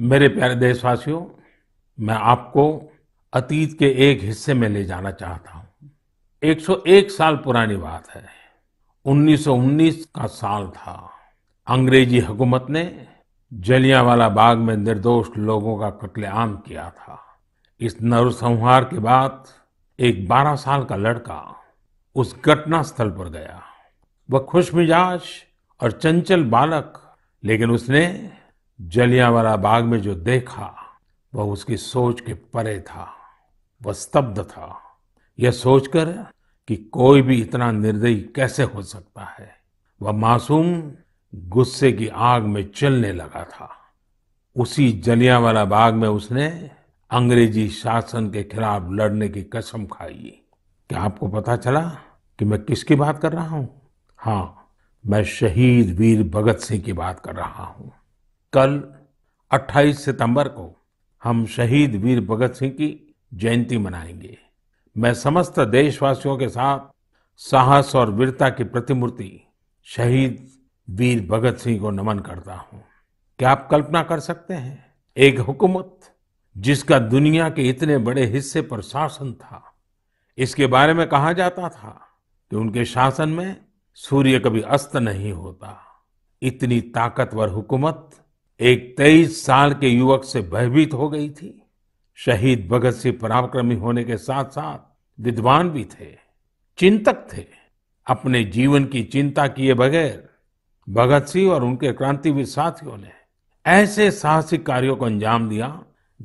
मेरे प्यारे देशवासियों मैं आपको अतीत के एक हिस्से में ले जाना चाहता हूं 101 साल पुरानी बात है 1919 का साल था अंग्रेजी हुकूमत ने जलियांवाला बाग में निर्दोष लोगों का कत्लेआम किया था इस नरसंहार के बाद एक 12 साल का लड़का उस घटना स्थल पर गया वह खुश मिजाज और चंचल बालक लेकिन उसने जलियांवाला बाग में जो देखा वह उसकी सोच के परे था वह स्तब्ध था यह सोचकर कि कोई भी इतना निर्दयी कैसे हो सकता है वह मासूम गुस्से की आग में चलने लगा था उसी जलियांवाला बाग में उसने अंग्रेजी शासन के खिलाफ लड़ने की कसम खाई क्या आपको पता चला कि मैं किसकी बात कर रहा हूं हाँ मैं शहीद वीर भगत सिंह की बात कर रहा हूँ कल 28 सितंबर को हम शहीद वीर भगत सिंह की जयंती मनाएंगे मैं समस्त देशवासियों के साथ साहस और वीरता की प्रतिमूर्ति शहीद वीर भगत सिंह को नमन करता हूं क्या आप कल्पना कर सकते हैं एक हुकूमत जिसका दुनिया के इतने बड़े हिस्से पर शासन था इसके बारे में कहा जाता था कि उनके शासन में सूर्य कभी अस्त नहीं होता इतनी ताकतवर हुकूमत एक तेईस साल के युवक से भयभीत हो गई थी शहीद भगत सिंह पराक्रमी होने के साथ साथ विद्वान भी थे चिंतक थे अपने जीवन की चिंता किए बगैर भगत सिंह और उनके क्रांतिवीर साथियों ने ऐसे साहसिक कार्यों को अंजाम दिया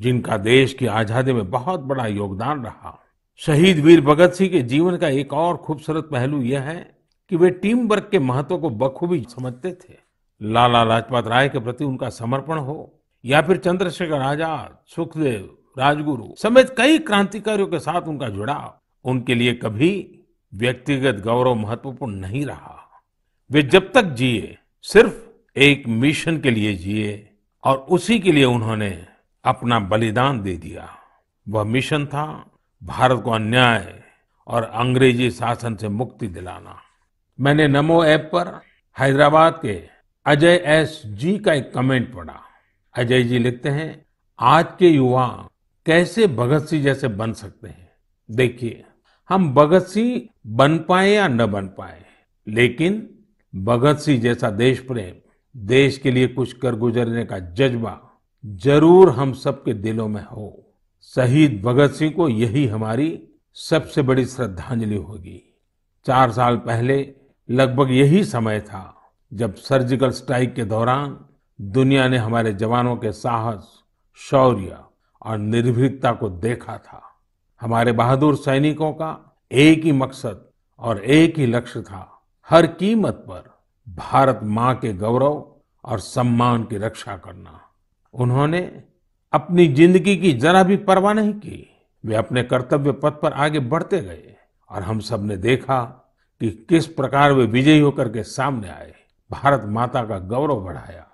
जिनका देश की आजादी में बहुत बड़ा योगदान रहा शहीद वीर भगत सिंह के जीवन का एक और खूबसूरत पहलू यह है कि वे टीम वर्क के महत्व को बखूबी समझते थे लाला लाजपत राय के प्रति उनका समर्पण हो या फिर चंद्रशेखर आजाद सुखदेव राजगुरु समेत कई क्रांतिकारियों के साथ उनका जुड़ाव उनके लिए कभी व्यक्तिगत गौरव महत्वपूर्ण नहीं रहा वे जब तक जिए सिर्फ एक मिशन के लिए जिए और उसी के लिए उन्होंने अपना बलिदान दे दिया वह मिशन था भारत को अन्याय और अंग्रेजी शासन से मुक्ति दिलाना मैंने नमो ऐप पर हैदराबाद के अजय एस जी का एक कमेंट पढ़ा अजय जी लिखते हैं आज के युवा कैसे भगत सिंह जैसे बन सकते हैं देखिए हम भगत सिंह बन पाए या न बन पाए लेकिन भगत सिंह जैसा देश प्रेम देश के लिए कुछ कर गुजरने का जज्बा जरूर हम सबके दिलों में हो शहीद भगत सिंह को यही हमारी सबसे बड़ी श्रद्धांजलि होगी चार साल पहले लगभग यही समय था जब सर्जिकल स्ट्राइक के दौरान दुनिया ने हमारे जवानों के साहस शौर्य और निर्भीकता को देखा था हमारे बहादुर सैनिकों का एक ही मकसद और एक ही लक्ष्य था हर कीमत पर भारत मां के गौरव और सम्मान की रक्षा करना उन्होंने अपनी जिंदगी की जरा भी परवाह नहीं की वे अपने कर्तव्य पथ पर आगे बढ़ते गए और हम सब ने देखा कि किस प्रकार वे विजयी होकर के सामने आए भारत माता का गौरव बढ़ाया